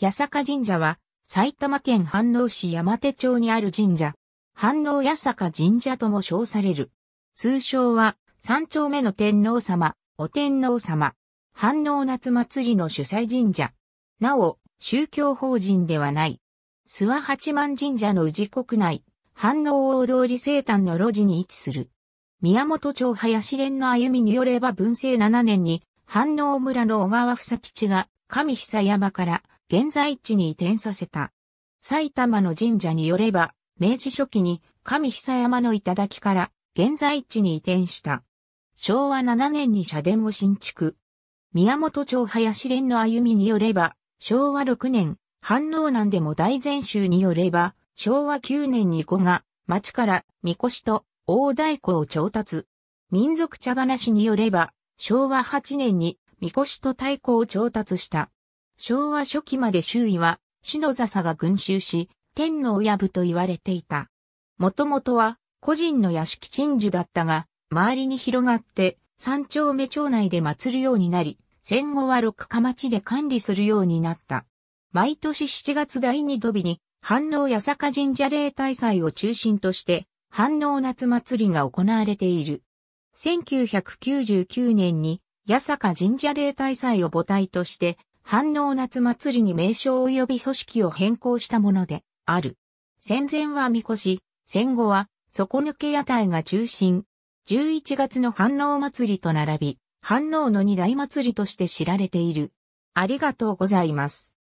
八坂神社は、埼玉県飯能市山手町にある神社。飯能八坂神社とも称される。通称は、三丁目の天皇様、お天皇様。飯能夏祭りの主催神社。なお、宗教法人ではない。諏訪八幡神社の宇治国内、飯能大通生誕の路地に位置する。宮本町林連の歩みによれば文政7年に、飯能村の小川房吉が、上久山から、現在地に移転させた。埼玉の神社によれば、明治初期に上久山の頂から現在地に移転した。昭和7年に社殿を新築。宮本町林連の歩みによれば、昭和6年、反応難でも大前週によれば、昭和9年に子が、町から、みこしと、大太鼓を調達。民族茶話によれば、昭和8年に、みこしと太鼓を調達した。昭和初期まで周囲は、篠笹が群衆し、天の親部と言われていた。もともとは、個人の屋敷鎮守だったが、周りに広がって、三丁目町内で祭るようになり、戦後は六か町で管理するようになった。毎年7月第2度日に、反応八坂神社霊大祭を中心として、反応夏祭りが行われている。1999年に、八坂神社霊大祭を母体として、反応夏祭りに名称及び組織を変更したものである。戦前はみこし、戦後は底抜け屋台が中心。11月の反応祭りと並び、反応の二大祭りとして知られている。ありがとうございます。